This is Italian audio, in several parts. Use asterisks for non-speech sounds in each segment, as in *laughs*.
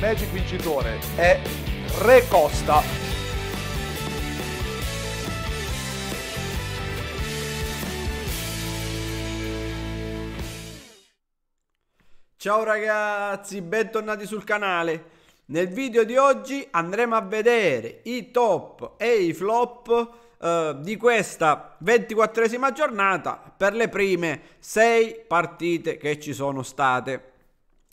Magic vincitore è Re Costa. Ciao ragazzi, bentornati sul canale. Nel video di oggi andremo a vedere i top e i flop eh, di questa 24esima giornata per le prime 6 partite che ci sono state.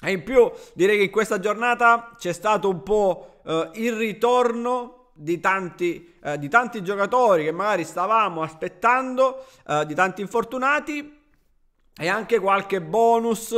E in più direi che in questa giornata c'è stato un po' eh, il ritorno di tanti, eh, di tanti, giocatori che magari stavamo aspettando, eh, di tanti infortunati e anche qualche bonus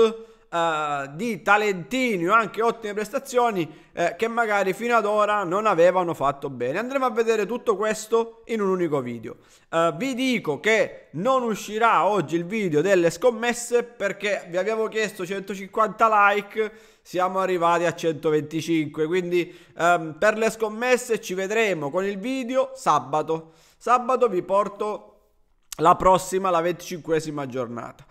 eh, di talentini o anche ottime prestazioni eh, che magari fino ad ora non avevano fatto bene. Andremo a vedere tutto questo in un unico video. Eh, vi dico che non uscirà oggi il video delle scommesse perché vi avevo chiesto 150 like siamo arrivati a 125 quindi ehm, per le scommesse ci vedremo con il video sabato sabato vi porto la prossima la 25esima giornata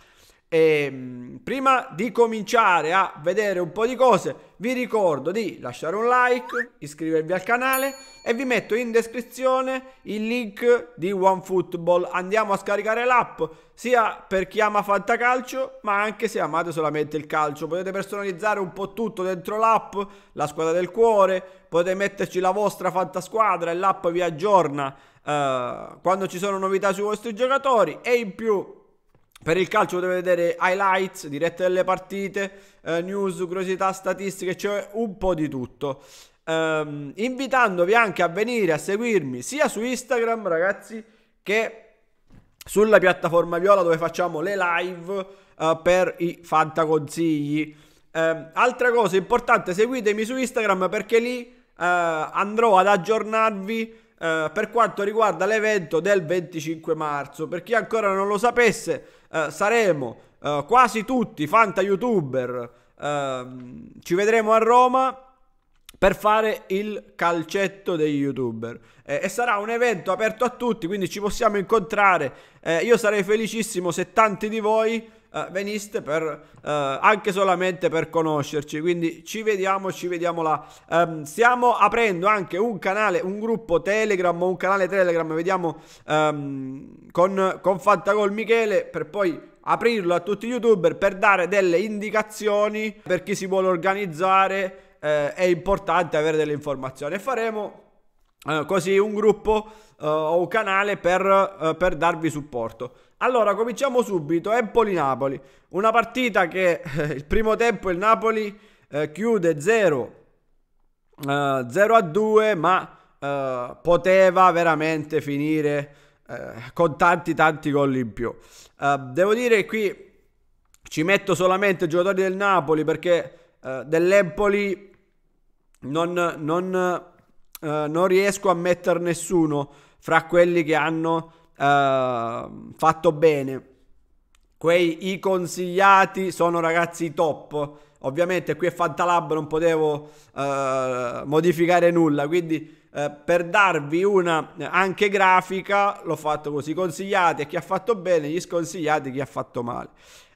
e ehm, prima di cominciare a vedere un po' di cose, vi ricordo di lasciare un like, iscrivervi al canale e vi metto in descrizione il link di OneFootball. Andiamo a scaricare l'app sia per chi ama fantacalcio, ma anche se amate solamente il calcio. Potete personalizzare un po' tutto dentro l'app, la squadra del cuore, potete metterci la vostra fantasquadra e l'app vi aggiorna eh, quando ci sono novità sui vostri giocatori e in più per il calcio potete vedere highlights, dirette delle partite, eh, news, curiosità, statistiche, cioè un po' di tutto. Um, invitandovi anche a venire a seguirmi sia su Instagram, ragazzi, che sulla piattaforma Viola dove facciamo le live uh, per i fantaconsigli. Um, altra cosa importante, seguitemi su Instagram perché lì uh, andrò ad aggiornarvi eh, per quanto riguarda l'evento del 25 marzo. Per chi ancora non lo sapesse, eh, saremo eh, quasi tutti fanta youtuber. Ehm, ci vedremo a Roma per fare il calcetto degli youtuber eh, e sarà un evento aperto a tutti quindi ci possiamo incontrare eh, io sarei felicissimo se tanti di voi eh, veniste per, eh, anche solamente per conoscerci. Quindi ci vediamo, ci vediamo là. Um, stiamo aprendo anche un canale, un gruppo Telegram, un canale Telegram, vediamo um, con, con Fantagol Michele per poi aprirlo a tutti gli youtuber per dare delle indicazioni per chi si vuole organizzare. Eh, è importante avere delle informazioni faremo eh, così un gruppo eh, o un canale per, eh, per darvi supporto. Allora, cominciamo subito. Empoli-Napoli. Una partita che eh, il primo tempo il Napoli eh, chiude 0, eh, 0 a 2, ma eh, poteva veramente finire eh, con tanti tanti gol in più. Eh, devo dire qui ci metto solamente i giocatori del Napoli perché dell'Empoli non, non, non riesco a mettere nessuno fra quelli che hanno uh, fatto bene. Quei i consigliati sono ragazzi top. Ovviamente qui è Fantalab, non potevo uh, modificare nulla, quindi uh, per darvi una anche grafica l'ho fatto così, consigliati chi ha fatto bene, gli sconsigliati chi ha fatto male.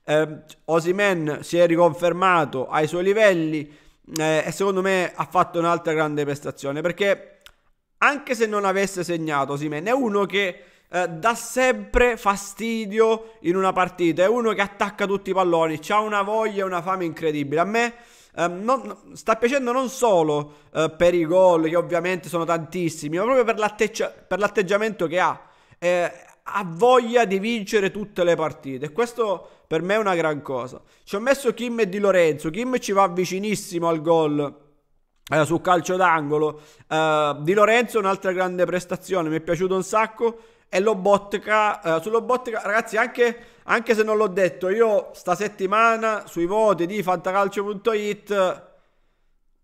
Uh, Osimen si è riconfermato ai suoi livelli eh, e secondo me ha fatto un'altra grande prestazione perché anche se non avesse segnato Osimen è uno che eh, dà sempre fastidio in una partita. È uno che attacca tutti i palloni, ha una voglia e una fame incredibile. A me eh, non, sta piacendo non solo eh, per i gol, che ovviamente sono tantissimi, ma proprio per, l'atteggia- per l'atteggiamento che ha. Eh, ha voglia di vincere tutte le partite. Questo per me è una gran cosa. Ci ho messo Kim e Di Lorenzo. Kim ci va vicinissimo al gol. Eh, su calcio d'angolo. Uh, di Lorenzo, un'altra grande prestazione, mi è piaciuto un sacco e l'Obotka, eh, sull'Obotka ragazzi anche, anche, se non l'ho detto io sta settimana sui voti di fantacalcio.it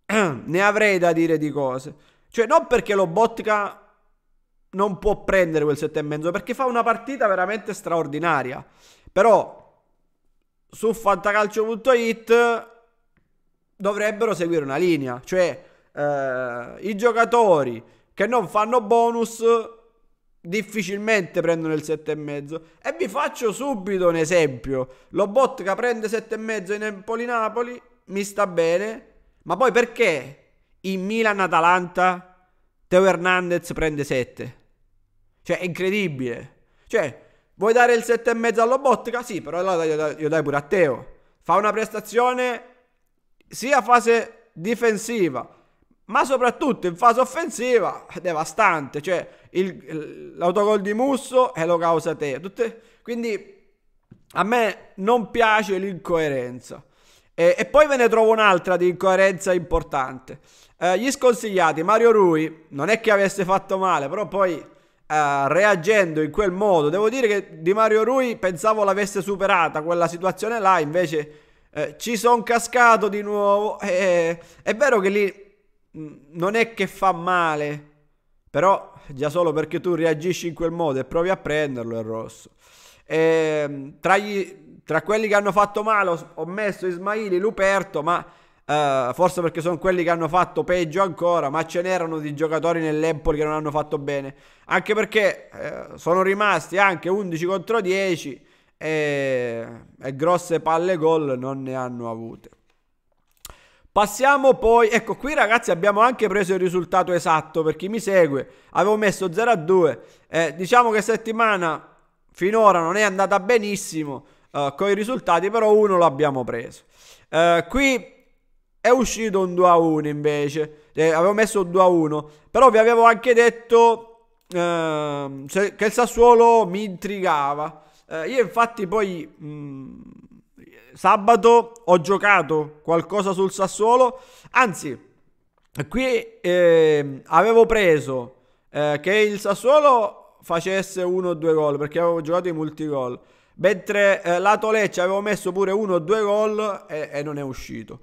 *clears throat* ne avrei da dire di cose cioè non perché l'Obotka non può prendere quel 7,5 perché fa una partita veramente straordinaria però su fantacalcio.it dovrebbero seguire una linea cioè eh, i giocatori che non fanno bonus difficilmente prendono il 7,5 e vi faccio subito un esempio Lobotka prende 7,5 in Empoli-Napoli mi sta bene ma poi perché in Milan-Atalanta Teo Hernandez prende 7 cioè è incredibile cioè vuoi dare il 7,5 a Lobotka? sì però allora glielo dai, dai pure a Teo fa una prestazione sia fase difensiva ma soprattutto in fase offensiva è devastante, cioè il, l'autogol di Musso e lo causa te. Tutte, quindi a me non piace l'incoerenza. E, e, poi ve ne trovo un'altra di incoerenza importante. Eh, gli sconsigliati, Mario Rui, non è che avesse fatto male, però poi eh, reagendo in quel modo, devo dire che di Mario Rui pensavo l'avesse superata quella situazione là, invece eh, ci sono cascato di nuovo. Eh, è vero che lì non è che fa male, però già solo perché tu reagisci in quel modo e provi a prenderlo è rosso. E, ehm, tra, gli, tra, quelli che hanno fatto male ho, ho messo Ismaili, Luperto, ma eh, forse perché sono quelli che hanno fatto peggio ancora, ma ce n'erano di giocatori nell'Empoli che non hanno fatto bene, anche perché eh, sono rimasti anche 11 contro 10 e, e grosse palle gol non ne hanno avute. Passiamo poi, ecco qui ragazzi abbiamo anche preso il risultato esatto per chi mi segue, avevo messo 0 a 2, eh, diciamo che settimana finora non è andata benissimo eh, con i risultati, però uno l'abbiamo preso. Eh, qui è uscito un 2 a 1 invece, eh, avevo messo un 2 a 1, però vi avevo anche detto ehm, che il Sassuolo mi intrigava. Eh, io infatti poi mh, mm, sabato ho giocato qualcosa sul Sassuolo, anzi, qui eh, avevo preso eh, che il Sassuolo facesse uno o due gol, perché avevo giocato i multigol, mentre eh, lato Lecce avevo messo pure uno o due gol e, e non è uscito.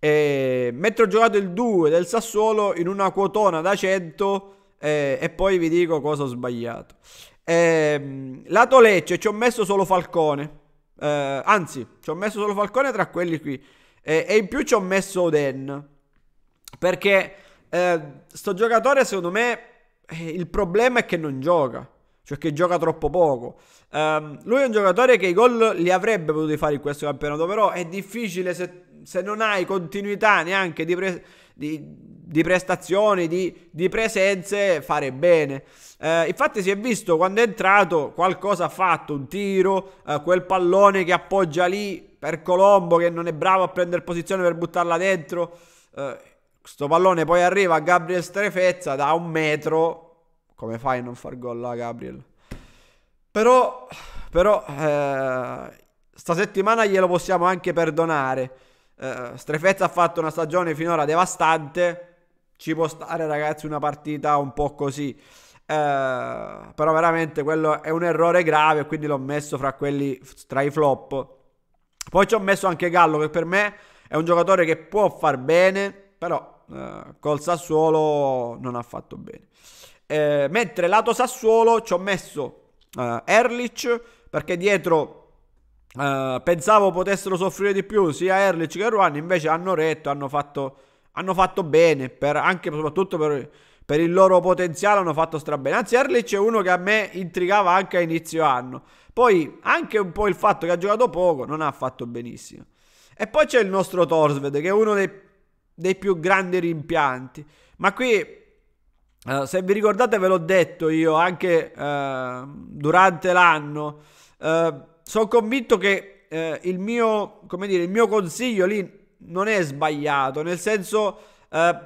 E, mentre ho giocato il 2 del Sassuolo in una quotona da 100 eh, e poi vi dico cosa ho sbagliato. Eh, lato Lecce ci ho messo solo Falcone eh, anzi, ci ho messo solo Falcone tra quelli qui. E, e in più ci ho messo Oden. Perché eh, sto giocatore, secondo me, eh, il problema è che non gioca. Cioè che gioca troppo poco. Um, lui è un giocatore che i gol li avrebbe potuti fare in questo campionato, però è difficile se, se non hai continuità neanche di, pre- di di prestazioni, di, di, presenze, fare bene. Eh, infatti si è visto quando è entrato qualcosa ha fatto, un tiro, eh, quel pallone che appoggia lì per Colombo che non è bravo a prendere posizione per buttarla dentro. Eh, questo pallone poi arriva a Gabriel Strefezza da un metro. Come fai a non far gol là Gabriel? Però, però eh, sta settimana glielo possiamo anche perdonare. Eh, Strefezza ha fatto una stagione finora devastante ci può stare ragazzi una partita un po' così. Eh, però veramente quello è un errore grave, quindi l'ho messo fra quelli tra i flop. Poi ci ho messo anche Gallo, che per me è un giocatore che può far bene, però eh, col Sassuolo non ha fatto bene. Eh, mentre lato Sassuolo ci ho messo eh, Erlich, perché dietro eh, pensavo potessero soffrire di più sia Erlich che Ruan, invece hanno retto, hanno fatto hanno fatto bene, per, anche soprattutto per, per il loro potenziale hanno fatto strabene. Anzi, Erlich è uno che a me intrigava anche a inizio anno. Poi anche un po' il fatto che ha giocato poco, non ha fatto benissimo. E poi c'è il nostro Torsved, che è uno dei, dei più grandi rimpianti. Ma qui Uh, se vi ricordate ve l'ho detto io anche uh, durante l'anno, uh, eh, sono convinto che il mio, dire, il, mio, consiglio lì non è sbagliato, nel senso eh,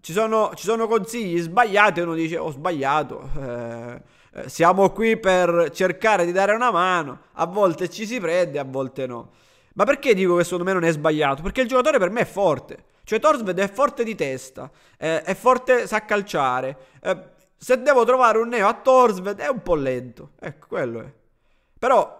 ci, sono, ci, sono, consigli sbagliati e uno dice ho sbagliato, eh, eh, siamo qui per cercare di dare una mano, a volte ci si prende, a volte no. Ma perché dico che secondo me non è sbagliato? Perché il giocatore per me è forte, cioè Torsved è forte di testa, eh, è forte, sa calciare. Eh, se devo trovare un neo a Torsved è un po' lento, ecco quello è. Però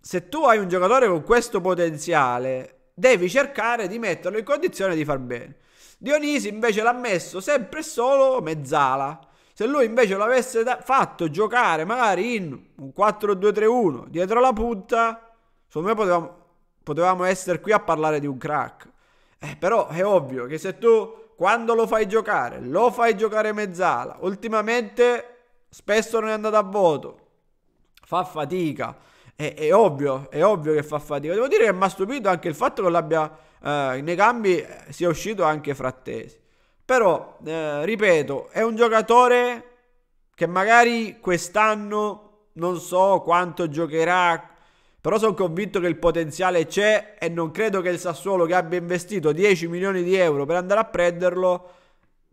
se tu hai un giocatore con questo potenziale, devi cercare di metterlo in condizione di far bene. Dionisi invece l'ha messo sempre e solo mezzala. Se lui invece l'avesse da- fatto giocare magari in un 4-2-3-1 dietro la punta, secondo me potevamo, potevamo essere qui a parlare di un crack. Eh, però è ovvio che se tu quando lo fai giocare, lo fai giocare mezzala, ultimamente spesso non è andato a voto, fa fatica è, è, ovvio, è ovvio che fa fatica. Devo dire che mi ha stupito anche il fatto che l'abbia eh, nei cambi eh, sia uscito anche Frattesi. Però, eh, ripeto, è un giocatore che magari quest'anno non so quanto giocherà, però sono convinto che il potenziale c'è e non credo che il Sassuolo che abbia investito 10 milioni di euro per andare a prenderlo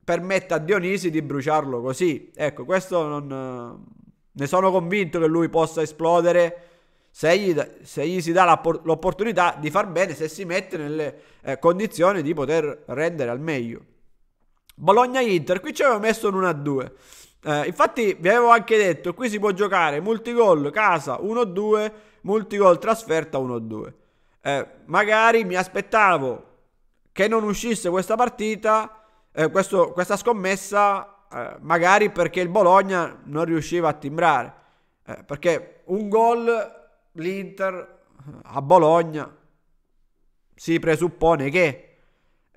permetta a Dionisi di bruciarlo così. Ecco, questo non... Eh, ne sono convinto che lui possa esplodere se gli, se gli si dà l'opportunità di far bene, se si mette nelle eh, condizioni di poter rendere al meglio. Bologna-Inter, qui ci avevo messo un 1-2. Eh, infatti vi avevo anche detto, qui si può giocare multigol casa 1-2, multigol trasferta 1-2. Eh, magari mi aspettavo che non uscisse questa partita, eh, questo, questa scommessa, eh, magari perché il Bologna non riusciva a timbrare. Eh, perché un gol l'Inter a Bologna si presuppone che...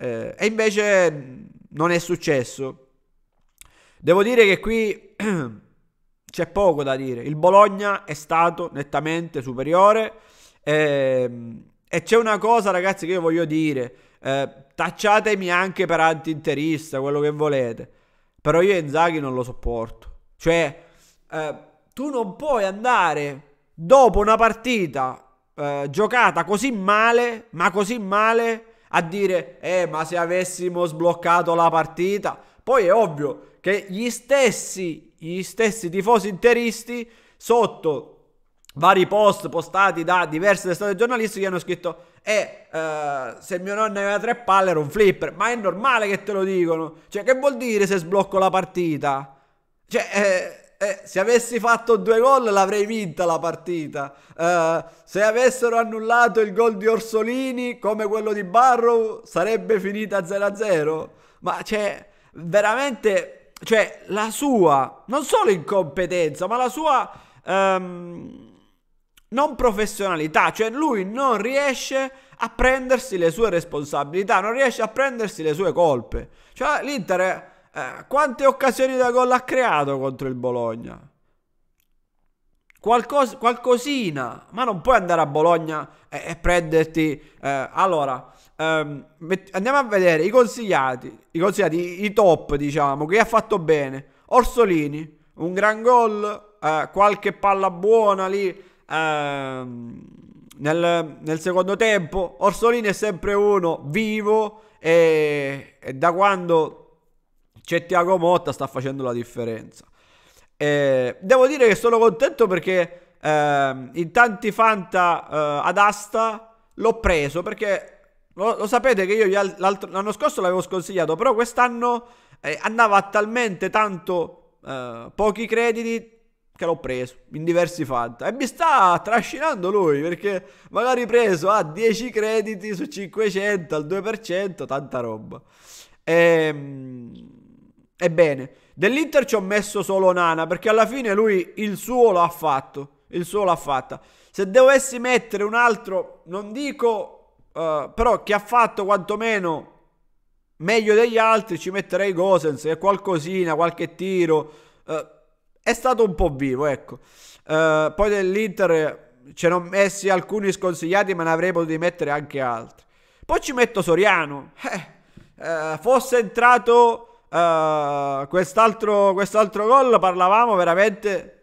Eh, e invece non è successo. Devo dire che qui *clears throat* c'è poco da dire. Il Bologna è stato nettamente superiore. Ehm, e c'è una cosa, ragazzi, che io voglio dire. Eh, tacciatemi anche per anti-interista, quello che volete. Però io Inzaghi non lo sopporto. Cioè, eh, tu non puoi andare dopo una partita eh, giocata così male, ma così male, a dire, eh, ma se avessimo sbloccato la partita, poi è ovvio che gli stessi, gli stessi tifosi interisti sotto vari post postati da diverse testate giornalistiche hanno scritto e eh, eh, se mio nonno aveva tre palle era un flipper ma è normale che te lo dicono cioè che vuol dire se sblocco la partita cioè eh, eh, se avessi fatto due gol l'avrei vinta la partita. Eh, se avessero annullato il gol di Orsolini come quello di Barrow sarebbe finita 0-0. Ma c'è cioè, veramente, cioè, la sua, non solo incompetenza, ma la sua ehm, non professionalità. Cioè, lui non riesce a prendersi le sue responsabilità, non riesce a prendersi le sue colpe. Cioè, l'Inter... È, eh, quante occasioni da gol ha creato contro il Bologna? Qualcos- qualcosina, ma non puoi andare a Bologna e, e prenderti. Eh, allora, ehm, met- andiamo a vedere i consigliati, i consigliati, i-, i top, diciamo, che ha fatto bene. Orsolini, un gran gol, eh, qualche palla buona lì ehm, nel, nel, secondo tempo. Orsolini è sempre uno vivo e, e da quando c'è Tiago Motta, sta facendo la differenza. Eh, devo dire che sono contento perché eh, in tanti Fanta eh, ad asta l'ho preso perché lo, lo sapete che io l'anno scorso l'avevo sconsigliato, però quest'anno eh, andava a talmente tanto eh, pochi crediti che l'ho preso in diversi Fanta e mi sta trascinando lui perché magari preso a ah, 10 crediti su 500 al 2%, tanta roba. Ehm Ebbene, dell'Inter ci ho messo solo Nana perché alla fine lui il suo l'ha fatto, il suo l'ha fatta. Se dovessi mettere un altro, non dico, uh, però che ha fatto quantomeno meglio degli altri, ci metterei Gosens e qualcosina, qualche tiro. Uh, è stato un po' vivo, ecco. Uh, poi dell'Inter ce ne ho messi alcuni sconsigliati, ma ne avrei potuti mettere anche altri. Poi ci metto Soriano. Eh, fosse entrato Uh, quest'altro, quest'altro gol parlavamo veramente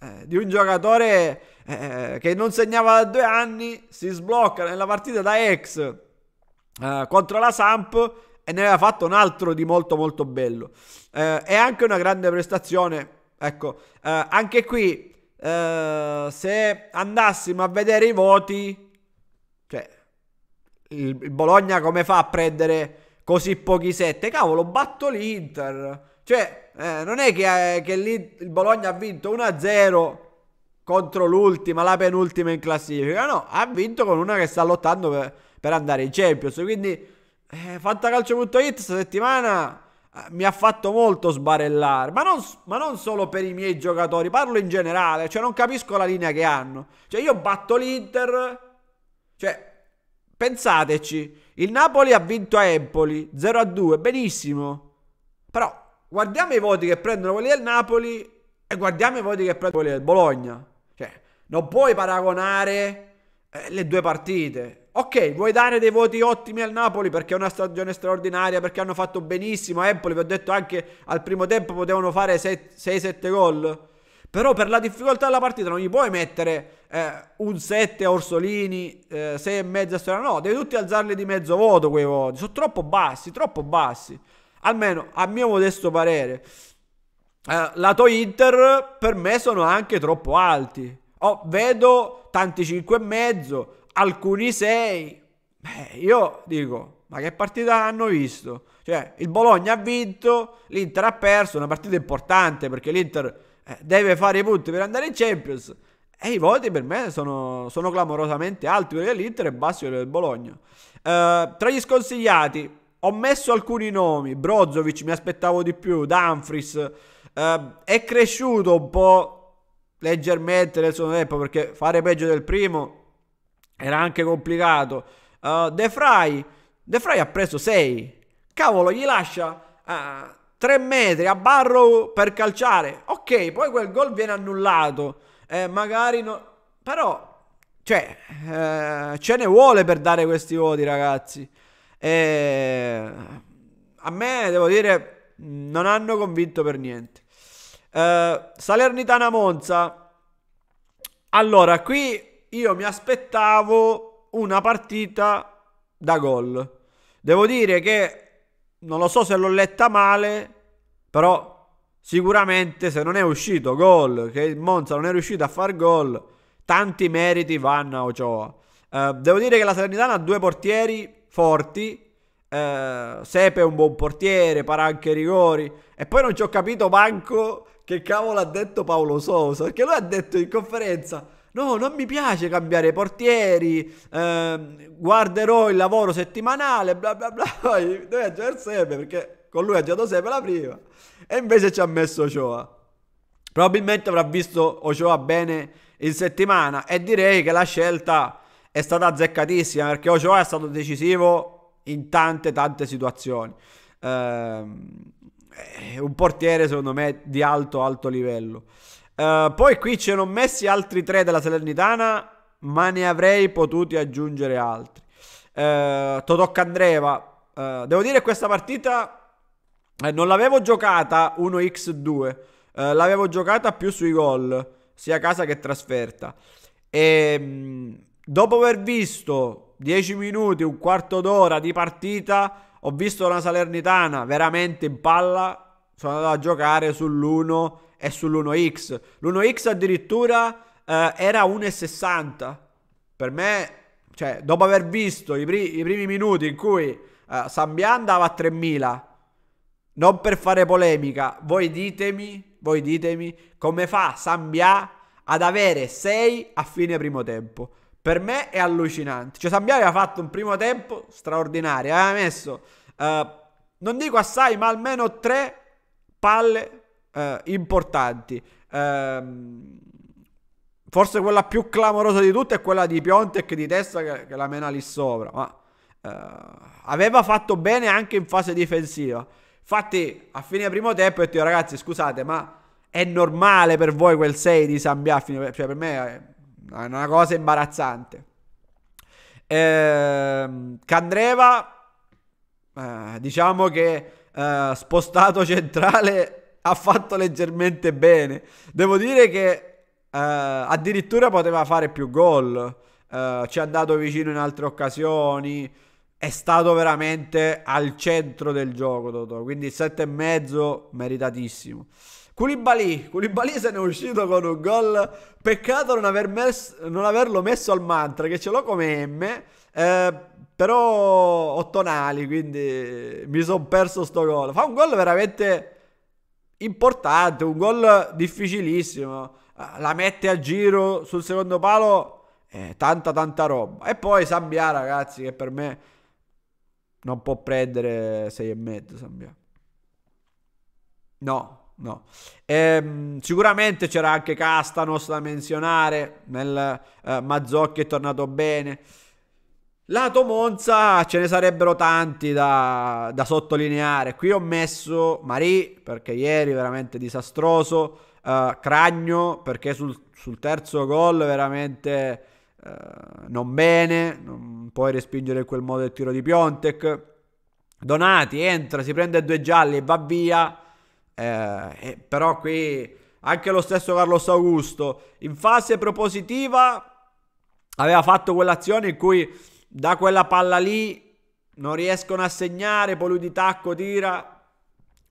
eh, di un giocatore eh, che non segnava da due anni, si sblocca nella partita da ex eh, contro la Samp e ne aveva fatto un altro di molto molto bello. Eh, è anche una grande prestazione, ecco, eh, anche qui se andassimo a vedere i voti, cioè il, il Bologna come fa a prendere così pochi 7. Cavolo, batto l'Inter. Cioè, eh, non è che, eh, che il Bologna ha vinto 1-0 contro l'ultima, la penultima in classifica. No, ha vinto con una che sta lottando per, per andare in Champions. Quindi, eh, fantacalcio.it questa settimana eh, mi ha fatto molto sbarellare, ma non, ma non, solo per i miei giocatori, parlo in generale, cioè non capisco la linea che hanno. Cioè io batto l'Inter, cioè pensateci, il Napoli ha vinto a Empoli 0-2, a benissimo. Però guardiamo i voti che prendono quelli del Napoli e guardiamo i voti che prendono quelli del Bologna. Cioè, non puoi paragonare eh, le due partite. Ok, vuoi dare dei voti ottimi al Napoli perché è una stagione straordinaria, perché hanno fatto benissimo a Empoli, vi ho detto anche al primo tempo potevano fare 6-7 gol. Però per la difficoltà della partita non gli puoi mettere eh, un 7 a Orsolini, eh, 6 e mezzo a Storia. No, devi tutti alzarli di mezzo voto quei voti. Sono troppo bassi, troppo bassi. Almeno a mio modesto parere. Eh, lato Inter per me sono anche troppo alti. Oh, vedo tanti 5 e mezzo, alcuni 6. Beh, io dico, ma che partita hanno visto? Cioè, il Bologna ha vinto, l'Inter ha perso, una partita importante perché l'Inter eh, deve fare i punti per andare in Champions. E i voti per me sono, sono clamorosamente alti, quelli dell'Inter e bassi quelli del Bologna. Uh, tra gli sconsigliati ho messo alcuni nomi, Brozovic mi aspettavo di più, Danfries, uh, eh, è cresciuto un po' leggermente nel suo tempo perché fare peggio del primo era anche complicato. Uh, De Frey, De Frey ha preso 6, cavolo gli lascia... Uh, 3 metri a Barrow per calciare. Ok, poi quel gol viene annullato. Eh, magari no... Però, cioè, eh, ce ne vuole per dare questi voti, ragazzi. Eh, a me, devo dire, non hanno convinto per niente. Eh, Salernitana Monza. Allora, qui io mi aspettavo una partita da gol. Devo dire che non lo so se l'ho letta male, però sicuramente se non è uscito gol, che il Monza non è riuscito a far gol, tanti meriti vanno a Ochoa. Eh, devo dire che la Salernitana ha due portieri forti. Eh, Sepe è un buon portiere, para anche rigori. E poi non ci ho capito manco che cavolo ha detto Paolo Sosa, perché lui ha detto in conferenza... No, non mi piace cambiare portieri. Eh, guarderò il lavoro settimanale. Bla bla bla. *laughs* Dove aggiornare Sepe? perché con lui ha giocato sempre la prima. E invece ci ha messo Ochoa. Probabilmente avrà visto Ochoa bene in settimana. E direi che la scelta è stata azzeccatissima perché Ochoa è stato decisivo in tante, tante situazioni. Ehm, un portiere, secondo me, di alto, alto livello. Ehm, poi qui ci hanno messi altri tre della Salernitana, ma ne avrei potuti aggiungere altri. Uh, Totò Candreva. Uh, devo dire questa partita eh, non l'avevo giocata 1x2, eh, l'avevo giocata più sui gol, sia casa che trasferta. E ehm, dopo aver visto 10 minuti, un quarto d'ora di partita, ho visto una Salernitana veramente in palla, sono andato a giocare sull'1 e sull'1x. L'1x addirittura eh, era 1,60. Per me, cioè, dopo aver visto i, pri- i primi minuti in cui eh, Sambia andava a 3000 non per fare polemica, voi ditemi, voi ditemi come fa Sambia ad avere 6 a fine primo tempo. Per me è allucinante. Cioè Sambia aveva fatto un primo tempo straordinario, aveva messo, eh, non dico assai, ma almeno 3 palle eh, importanti. Eh, forse quella più clamorosa di tutte è quella di Piontek di testa che, che la mena lì sopra, ma eh, aveva fatto bene anche in fase difensiva. Infatti, a fine primo tempo ho detto, ragazzi, scusate, ma è normale per voi quel 6 di Sambia? Cioè, per me è una cosa imbarazzante. Eh, Candreva, eh, diciamo che eh, spostato centrale, ha fatto leggermente bene. Devo dire che eh, addirittura poteva fare più gol. Eh, ci è andato vicino in altre occasioni è stato veramente al centro del gioco Totò, quindi e mezzo meritatissimo. Koulibaly, Koulibaly se ne è uscito con un gol, peccato non, aver mes- non averlo messo al mantra che ce l'ho come M, eh, però ottonali, quindi mi sono perso sto gol. Fa un gol veramente importante, un gol difficilissimo, la mette a giro sul secondo palo, eh, tanta tanta roba. E poi Sambia ragazzi che per me non può prendere 6,5 Sambia. No, no. Ehm, sicuramente c'era anche Castanos da menzionare, nel eh, Mazzocchi è tornato bene. Lato Monza ce ne sarebbero tanti da, da sottolineare. Qui ho messo Marì perché ieri veramente disastroso, eh, Cragno perché sul, sul terzo gol veramente eh, non bene, non puoi respingere in quel modo il tiro di Piontek. Donati entra, si prende due gialli e va via. Eh, però qui anche lo stesso Carlos Augusto in fase propositiva aveva fatto quell'azione in cui da quella palla lì non riescono a segnare, poi lui di tacco tira.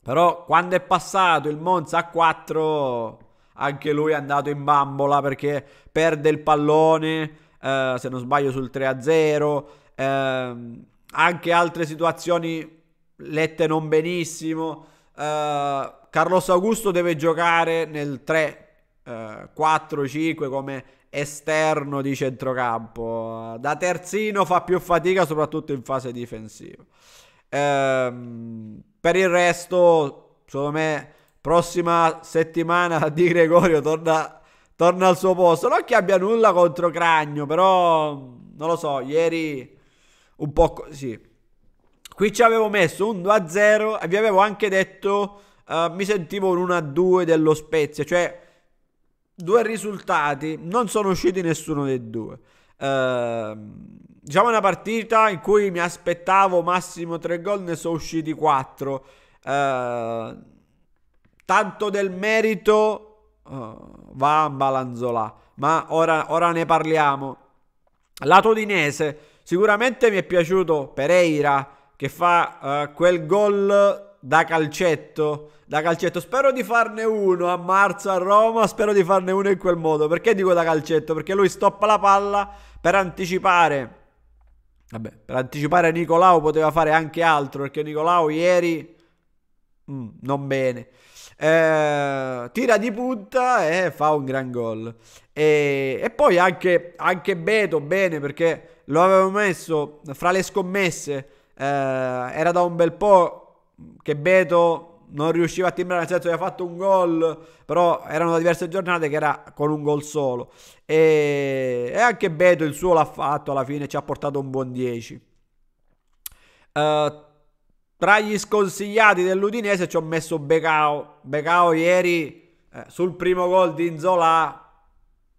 Però quando è passato il Monza a 4, anche lui è andato in bambola perché perde il pallone, eh, se non sbaglio sul 3-0, eh, anche altre situazioni lette non benissimo. Eh, Carlos Augusto deve giocare nel 3-4-5 eh, come esterno di centrocampo. Da terzino fa più fatica, soprattutto in fase difensiva. Ehm, per il resto, secondo me, prossima settimana *laughs* Di Gregorio torna torna al suo posto. Non che abbia nulla contro Cragno, però mm, non lo so, ieri un po' così. Qui ci avevo messo un 2-0 e vi avevo anche detto uh, mi sentivo un 1-2 dello Spezia, cioè due risultati, non sono usciti nessuno dei due. Uh, diciamo una partita in cui mi aspettavo massimo 3 gol, ne sono usciti 4. Uh, ehm, tanto del merito uh, va a Balanzolà, ma ora, ora ne parliamo. Lato Udinese, sicuramente mi è piaciuto Pereira che fa uh, quel gol da calcetto, da calcetto. Spero di farne uno a marzo a Roma, spero di farne uno in quel modo. Perché dico da calcetto? Perché lui stoppa la palla per anticipare Vabbè, per anticipare Nicolao poteva fare anche altro perché Nicolao ieri mm, non bene eh, tira di punta e fa un gran gol. E, e poi anche, anche, Beto, bene perché lo avevo messo fra le scommesse, eh, era da un bel po' che Beto non riusciva a timbrare, nel senso che ha fatto un gol, però erano diverse giornate che era con un gol solo. E, e anche Beto il suo l'ha fatto alla fine, ci ha portato un buon 10. Uh, eh, tra gli sconsigliati dell'Udinese ci ho messo Becao. Becao ieri eh, sul primo gol di Inzola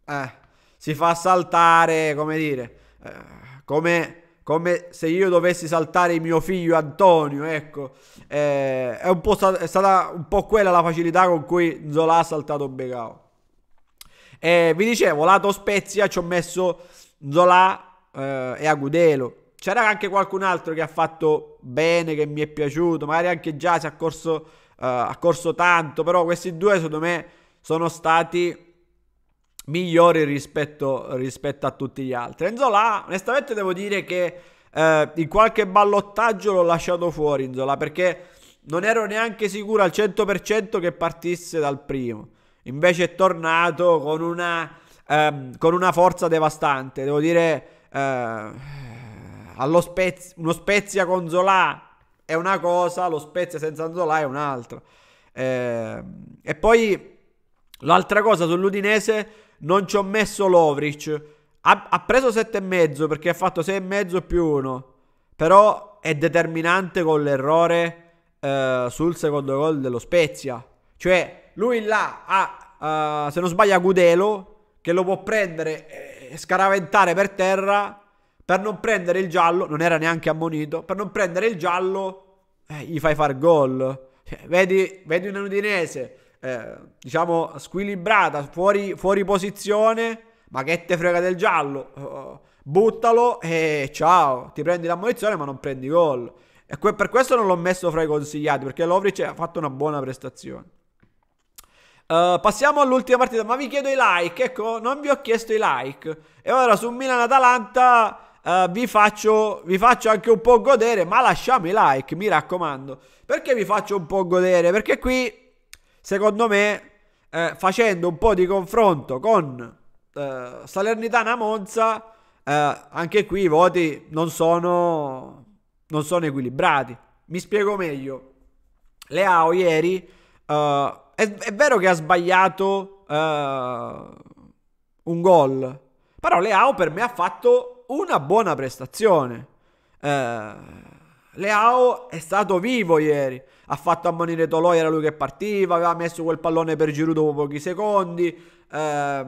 eh, si fa saltare, come dire, eh, come, come, se io dovessi saltare mio figlio Antonio, ecco. Eh, è, sta- è, stata un po' quella la facilità con cui Inzola ha saltato Becao. Eh, vi dicevo, lato Spezia ci ho messo Zola eh, e Agudelo. C'era anche qualcun altro che ha fatto bene, che mi è piaciuto, magari anche già si è corso, uh, eh, corso tanto, però questi due secondo me sono stati migliori rispetto, rispetto a tutti gli altri. Enzola, onestamente devo dire che eh, in qualche ballottaggio l'ho lasciato fuori Enzola perché non ero neanche sicuro al 100% che partisse dal primo. Invece è tornato con una, ehm, con una forza devastante. Devo dire... Eh, allo Spezia, uno Spezia con Zola è una cosa, lo Spezia senza Zola è un'altra. Eh, e poi l'altra cosa sull'Udinese, non ci ho messo Lovric. Ha, ha preso 7,5 perché ha fatto 6,5 più 1. Però è determinante con l'errore eh, sul secondo gol dello Spezia. Cioè, lui là ha, uh, se non sbaglia, Gudelo, che lo può prendere e scaraventare per terra per non prendere il giallo, non era neanche ammonito, per non prendere il giallo eh, gli fai far gol. Eh, vedi, vedi un Udinese, eh, diciamo, squilibrata, fuori, fuori, posizione, ma che te frega del giallo? Uh, buttalo e ciao, ti prendi l'ammonizione ma non prendi gol. E que- per questo non l'ho messo fra i consigliati, perché Lovric ha fatto una buona prestazione. Uh, passiamo all'ultima partita, ma vi chiedo i like, ecco, non vi ho chiesto i like. E ora su Milan-Atalanta eh, vi, faccio, vi faccio anche un po' godere, ma lasciamo i like, mi raccomando. Perché vi faccio un po' godere? Perché qui, secondo me, eh, facendo un po' di confronto con eh, Salernitana Monza, eh, anche qui i voti non sono, non sono equilibrati. Mi spiego meglio. Leao ieri... Uh, è, è, vero che ha sbagliato uh, un gol, però Leao per me ha fatto una buona prestazione. Eh, Leao è stato vivo ieri, ha fatto ammonire Toloi, era lui che partiva, aveva messo quel pallone per Giroud dopo pochi secondi. Eh,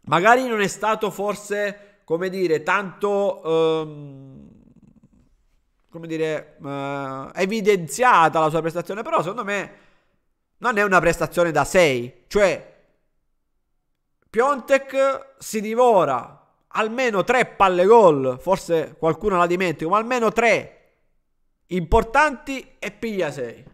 magari non è stato forse, come dire, tanto... Ehm, come dire, eh, evidenziata la sua prestazione, però secondo me non è una prestazione da 6, cioè Piontek si divora almeno tre palle gol, forse qualcuno la dimentica, ma almeno tre importanti e piglia 6.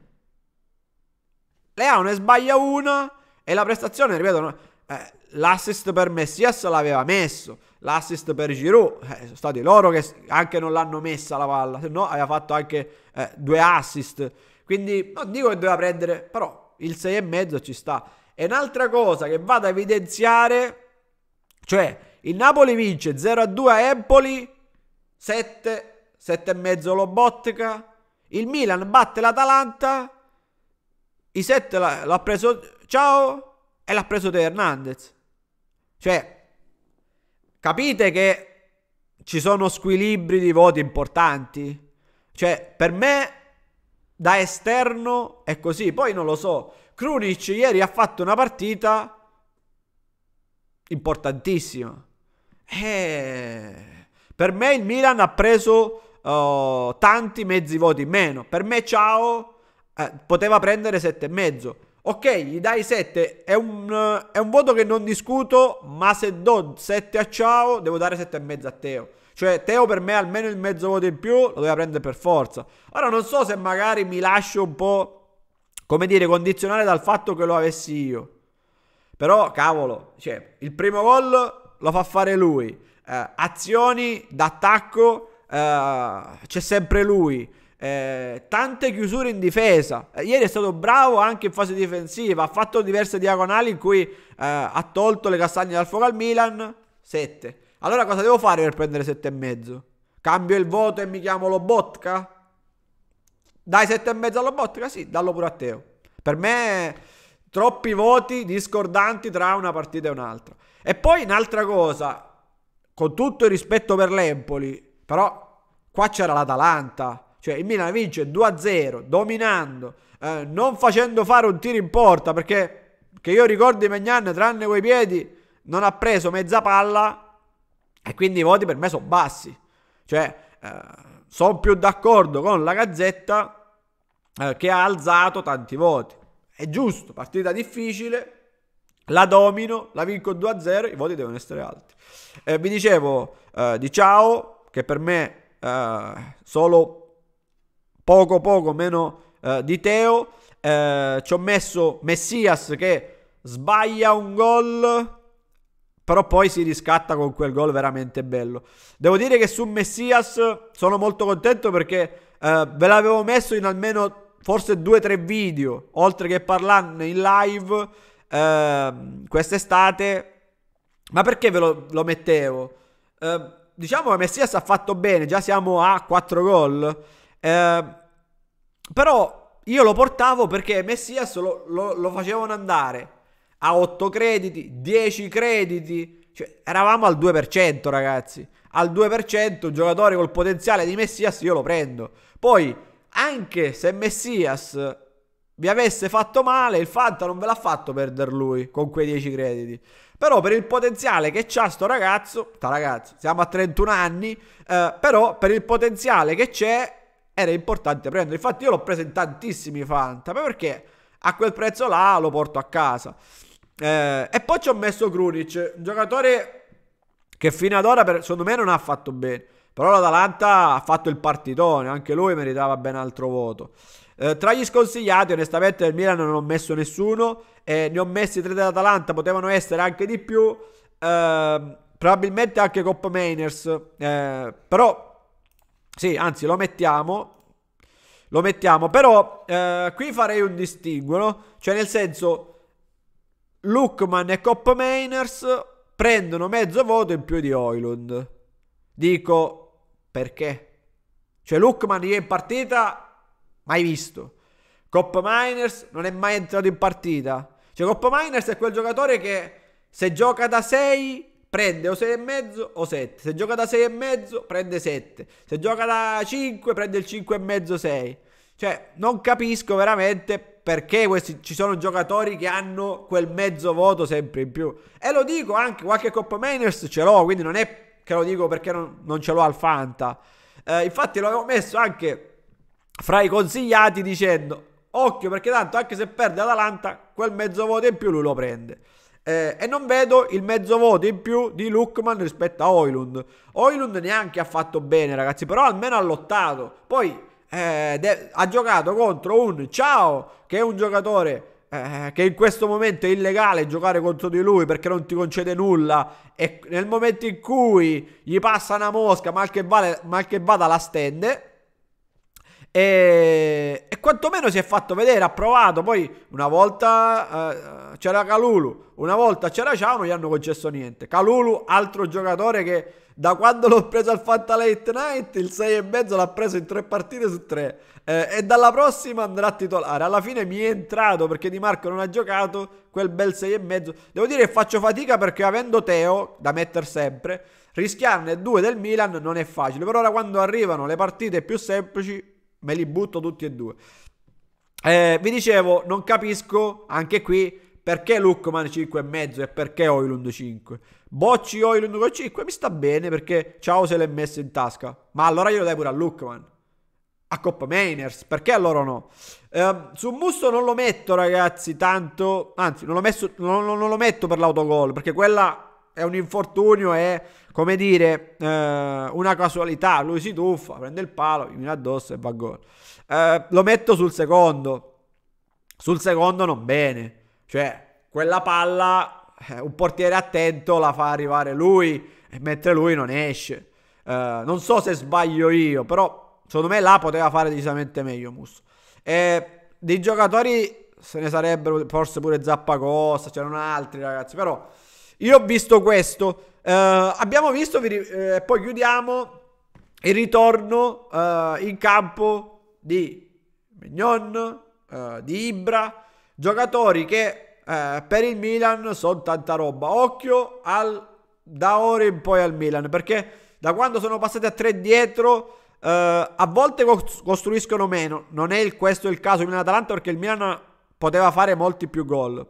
Leao ne sbaglia una e la prestazione, ripeto, eh, l'assist per Messias l'aveva messo, l'assist per Giroud, eh, sono stati loro che anche non l'hanno messa la palla, se no aveva fatto anche eh, due assist. Quindi non dico che doveva prendere, però il 6 e mezzo ci sta. E un'altra cosa che vado a evidenziare, cioè il Napoli vince 0-2 a Empoli, 7, 7,5 Lobotka. Il Milan batte l'Atalanta, i 7 l'ha, preso Ciao e l'ha preso De Hernandez. Cioè, capite che ci sono squilibri di voti importanti? Cioè, per me, da esterno è così. Poi non lo so. Krunic ieri ha fatto una partita importantissima. Eh, per me il Milan ha preso uh, tanti mezzi voti in meno. Per me Ciao eh, poteva prendere sette e mezzo. Ok, gli dai 7, è un, uh, è un, voto che non discuto, ma se do 7 a Ciao devo dare e mezzo a Teo. Cioè Teo per me almeno il mezzo voto in più lo doveva prendere per forza. Ora non so se magari mi lascio un po', come dire, condizionare dal fatto che lo avessi io. Però, cavolo, cioè, il primo gol lo fa fare lui. Eh, azioni d'attacco, eh, c'è sempre lui. Eh, tante chiusure in difesa. Eh, ieri è stato bravo anche in fase difensiva. Ha fatto diverse diagonali in cui eh, ha tolto le castagne dal fuoco al Milan. 7. Allora cosa devo fare per prendere 7,5? Cambio il voto e mi chiamo Lobotka? Dai 7,5 allo Botka? Sì, dallo pure a Teo. Per me troppi voti discordanti tra una partita e un'altra. E poi un'altra cosa, con tutto il rispetto per l'Empoli, però qua c'era l'Atalanta, cioè il Milan vince 2-0, dominando, eh, non facendo fare un tiro in porta, perché che io ricordo ricordi Magnan, tranne quei piedi, non ha preso mezza palla e quindi i voti per me sono bassi. Cioè, eh, sono più d'accordo con la Gazzetta eh, che ha alzato tanti voti. È giusto, partita difficile, la domino, la vinco 2-0, i voti devono essere alti. Eh, vi dicevo eh, di Ciao, che per me eh, solo poco poco meno eh, di Teo. Eh, ci ho messo Messias che sbaglia un gol, però poi si riscatta con quel gol veramente bello. Devo dire che su Messias sono molto contento perché eh, ve l'avevo messo in almeno forse 2-3 video, oltre che parlarne in live uh, quest'estate. Ma perché ve lo, lo mettevo? Uh, diciamo che Messias ha fatto bene, già siamo a 4 gol. Uh, però io lo portavo perché Messias lo, lo, lo facevano andare a 8 crediti, 10 crediti. Cioè, eravamo al 2%, ragazzi. Al 2%, un giocatore col potenziale di Messias, io lo prendo. Poi, anche se Messias vi avesse fatto male, il Fanta non ve l'ha fatto perdere lui con quei 10 crediti. Però per il potenziale che c'ha sto ragazzo, sta ragazzo, siamo a 31 anni, eh, però per il potenziale che c'è era importante prendere. Infatti io l'ho preso in tantissimi Fanta, perché a quel prezzo là lo porto a casa. Eh, e poi ci ho messo Krunic, un giocatore che fino ad ora per, secondo me non ha fatto bene. Però l'Atalanta ha fatto il partitone, anche lui meritava ben altro voto. Eh, tra gli sconsigliati, onestamente, del Milan non ho messo nessuno. Eh, ne ho messi tre dell'Atalanta, potevano essere anche di più. Eh, probabilmente anche Coppa Mainers. Eh, però, sì, anzi, lo mettiamo. Lo mettiamo, però eh, qui farei un distinguo, no? Cioè, nel senso, Lookman e Coppa Mainers prendono mezzo voto in più di Oilund. Dico, perché? Cioè, Lookman ieri in partita Mai visto. Coppa Miners non è mai entrato in partita. Cioè, Coppa Miners è quel giocatore che se gioca da 6 prende o 6,5 o 7. Se gioca da 6,5 prende 7. Se gioca da 5 prende il 5,5 6. Cioè, non capisco veramente perché questi, ci sono giocatori che hanno quel mezzo voto sempre in più. E lo dico anche, qualche Coppa Miners ce l'ho, quindi non è che lo dico perché non, non ce l'ho al Fanta. Eh, infatti l'avevo messo anche fra i consigliati dicendo occhio perché tanto anche se perde Atalanta quel mezzo voto in più lui lo prende. Eh, e non vedo il mezzo voto in più di Lukman rispetto a Oilund. Oilund neanche ha fatto bene ragazzi, però almeno ha lottato. Poi eh, de- ha giocato contro un Ciao che è un giocatore eh, che in questo momento è illegale giocare contro di lui perché non ti concede nulla e nel momento in cui gli passa una mosca mal che, vale, mal che vada la stende e, e, quantomeno si è fatto vedere, ha provato. Poi una volta uh, c'era Calulu, una volta c'era Ciao, non gli hanno concesso niente. Calulu, altro giocatore che da quando l'ho preso al Fanta Late Night, il 6,5 l'ha preso in tre partite su tre. Eh, e dalla prossima andrà a titolare. Alla fine mi è entrato perché Di Marco non ha giocato quel bel 6,5. Devo dire che faccio fatica perché avendo Teo da mettere sempre. Rischiarne due del Milan non è facile, però ora quando arrivano le partite più semplici me li butto tutti e due. Eh, vi dicevo, non capisco anche qui perché Lukman 5,5 e perché Oilund 5. Bocci Oilund con 5 mi sta bene perché Ciao se l'è messo in tasca. Ma allora glielo dai pure a Lukman. A Coppa Mainers, perché a loro no? Eh, su Musso non lo metto ragazzi tanto, anzi non lo, messo, non, non lo metto per l'autogol perché quella è un infortunio, è come dire eh, una casualità. Lui si tuffa, prende il palo, gli viene addosso e va gol. Eh, lo metto sul secondo. Sul secondo non bene. Cioè, quella palla, eh, un portiere attento la fa arrivare lui, mentre lui non esce. Eh, non so se sbaglio io, però secondo me là poteva fare decisamente meglio Musso. Eh, dei giocatori se ne sarebbero forse pure Zappacosta, c'erano altri ragazzi, però io ho visto questo. Uh, abbiamo visto, eh, poi chiudiamo il ritorno uh, in campo di Mignon, uh, di Ibra, giocatori che per il Milan sono tanta roba. Occhio al, da ora in poi al Milan, perché da quando sono passati a tre dietro... a volte costruiscono meno, non è il, questo il caso di Milan-Atalanta perché il Milan poteva fare molti più gol.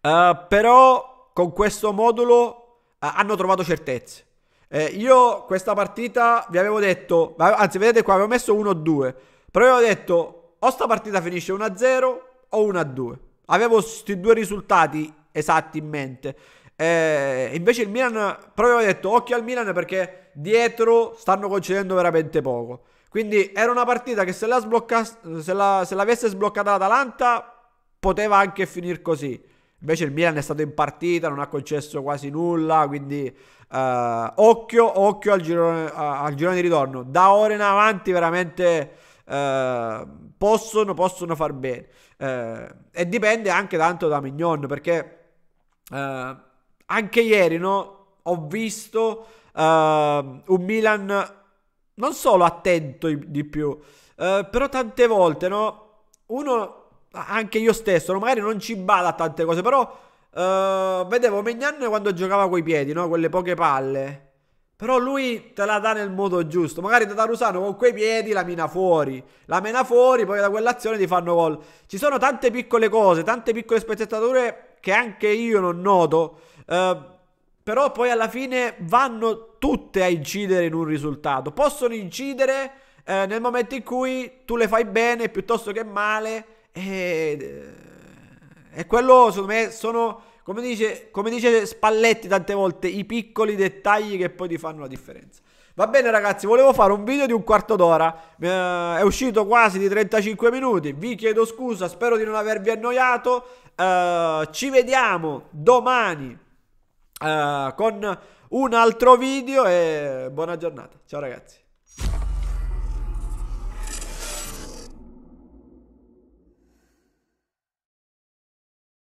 però con questo modulo eh, hanno trovato certezze. Eh, io questa partita vi avevo detto, anzi vedete qua, avevo messo 1-2, però avevo detto o sta partita finisce 1-0 o 1-2. Avevo questi due risultati esatti in mente. Eh, invece il Milan, però avevo detto occhio al Milan perché dietro stanno concedendo veramente poco. Quindi era una partita che se, la se, la, se l'avesse sbloccata l'Atalanta poteva anche finire così. Invece il Milan è stato in partita, non ha concesso quasi nulla, quindi eh, occhio, occhio al girone, al girone, di ritorno. Da ora in avanti veramente eh, possono, possono far bene. Eh, e dipende anche tanto da Mignon, perché eh, anche ieri no, ho visto eh, un Milan non solo attento di più, eh, però tante volte no, uno anche io stesso, magari non ci bada tante cose, però uh, vedevo Megnan quando giocava coi piedi, no? Quelle poche palle. Però lui te la dà nel modo giusto. Magari Tatarusano con quei piedi la mina fuori. La mena fuori, poi da quell'azione ti fanno gol. Ci sono tante piccole cose, tante piccole spezzettature che anche io non noto. Eh, però poi alla fine vanno tutte a incidere in un risultato. Possono incidere eh, nel momento in cui tu le fai bene piuttosto che male e, eh, e quello, secondo me, sono, come dice, come dice Spalletti tante volte, i piccoli dettagli che poi ti fanno la differenza. Va bene ragazzi, volevo fare un video di un quarto d'ora, eh, è uscito quasi di 35 minuti, vi chiedo scusa, spero di non avervi annoiato, eh, ci vediamo domani eh, con un altro video e buona giornata, ciao ragazzi.